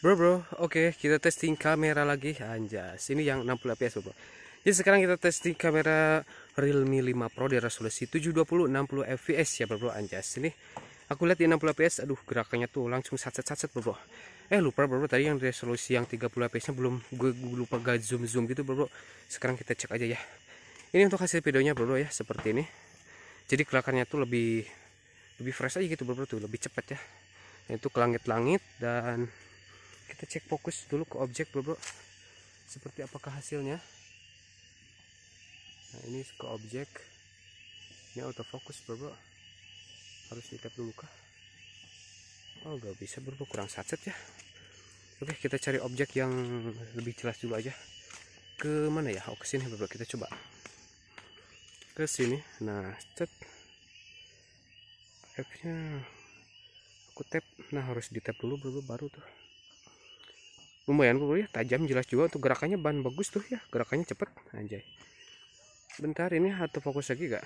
Bro bro, oke okay, kita testing kamera lagi Anjas, ini yang 60 fps bro Jadi sekarang kita testing kamera Realme 5 Pro di resolusi 720 60 fps ya bro, Anjas Ini aku lihat di 60 fps, aduh gerakannya tuh langsung satset satset bro, bro Eh lupa bro, bro tadi yang resolusi yang 30 fps nya belum gue, lupa gak zoom zoom gitu bro, Sekarang kita cek aja ya Ini untuk hasil videonya bro, ya, seperti ini Jadi gerakannya tuh lebih lebih fresh aja gitu bro, bro tuh, lebih cepat ya Itu ke langit-langit dan kita cek fokus dulu ke objek bro seperti apakah hasilnya nah ini ke objek ini autofocus bro bro harus tap dulu kah oh gak bisa bro, bro. kurang satset ya oke kita cari objek yang lebih jelas dulu aja ke mana ya oh ke sini bro, kita coba ke sini nah cet F nya aku tap nah harus di tap dulu bro, bro baru tuh lumayan ya tajam jelas juga untuk gerakannya ban bagus tuh ya gerakannya cepet anjay bentar ini auto fokus lagi gak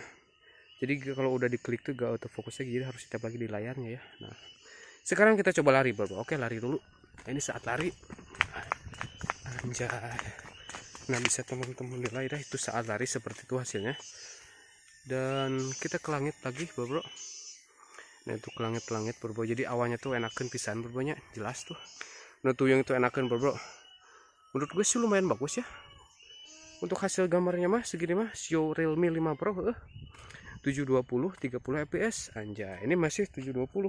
jadi kalau udah diklik tuh gak auto fokus lagi jadi harus kita lagi di layarnya ya nah sekarang kita coba lari bro oke lari dulu nah, ini saat lari anjay nah bisa teman-teman nilai dah itu saat lari seperti itu hasilnya dan kita ke langit lagi bro, bro. nah itu ke langit-langit bro, bro jadi awalnya tuh enakan pisan bro, bro jelas tuh yang itu enakan bro, bro menurut gue sih lumayan bagus ya untuk hasil gambarnya mah segini mah Xio Realme 5 Pro eh, 720 30 fps anjay ini masih 720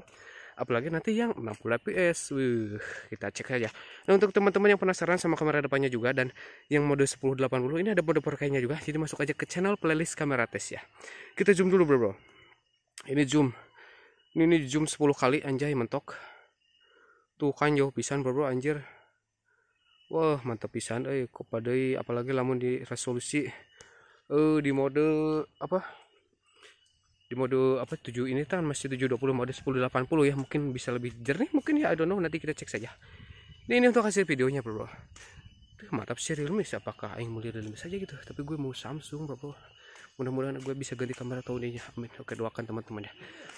apalagi nanti yang 60 fps Wih, kita cek aja. nah untuk teman-teman yang penasaran sama kamera depannya juga dan yang mode 1080 ini ada mode perkainya juga jadi masuk aja ke channel playlist kamera tes ya kita zoom dulu bro bro ini zoom ini, ini zoom 10 kali anjay mentok tuh kan jauh pisan bro, bro anjir wah mantap pisan eh kok padai apalagi lamun di resolusi eh di mode apa di mode apa 7 ini kan masih 720 mode 1080 ya mungkin bisa lebih jernih mungkin ya I don't know nanti kita cek saja ini, ini untuk hasil videonya bro, bro. Tuh, mantap sih Realme apakah aing mulai Realme saja gitu tapi gue mau Samsung bro, bro. mudah-mudahan gue bisa ganti kamera tahun ini amin oke doakan teman-teman ya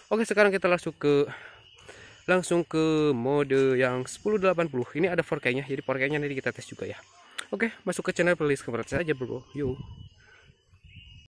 oke sekarang kita langsung ke langsung ke mode yang 1080 ini ada 4K nya jadi 4K nya nanti kita tes juga ya oke masuk ke channel playlist kemarin saja bro yo